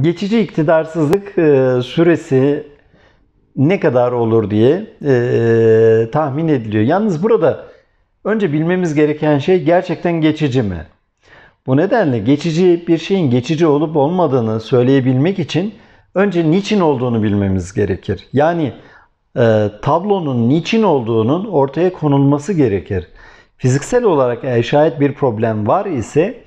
geçici iktidarsızlık e, süresi ne kadar olur diye e, tahmin ediliyor. Yalnız burada önce bilmemiz gereken şey gerçekten geçici mi? Bu nedenle geçici bir şeyin geçici olup olmadığını söyleyebilmek için önce niçin olduğunu bilmemiz gerekir. Yani e, tablonun niçin olduğunun ortaya konulması gerekir. Fiziksel olarak şayet bir problem var ise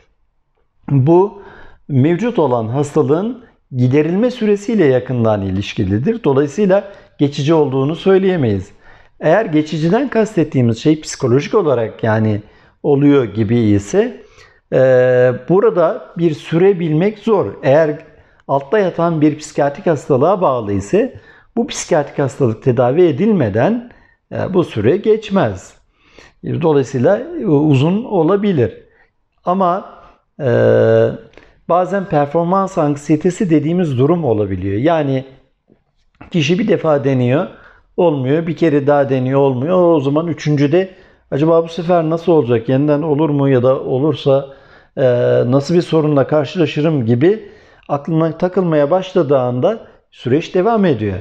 bu mevcut olan hastalığın giderilme süresiyle yakından ilişkilidir. Dolayısıyla geçici olduğunu söyleyemeyiz. Eğer geçiciden kastettiğimiz şey psikolojik olarak yani oluyor gibi ise e, burada bir süre bilmek zor. Eğer altta yatan bir psikiyatrik hastalığa bağlı ise bu psikiyatrik hastalık tedavi edilmeden e, bu süre geçmez. E, dolayısıyla e, uzun olabilir. Ama e, bazen performans anksiyetesi dediğimiz durum olabiliyor. Yani kişi bir defa deniyor olmuyor. Bir kere daha deniyor olmuyor. O zaman üçüncüde acaba bu sefer nasıl olacak? Yeniden olur mu ya da olursa e, nasıl bir sorunla karşılaşırım gibi aklına takılmaya başladığı anda süreç devam ediyor.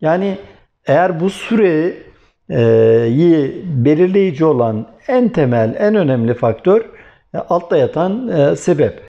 Yani eğer bu süreyi belirleyici olan en temel, en önemli faktör e, altta yatan e, sebep.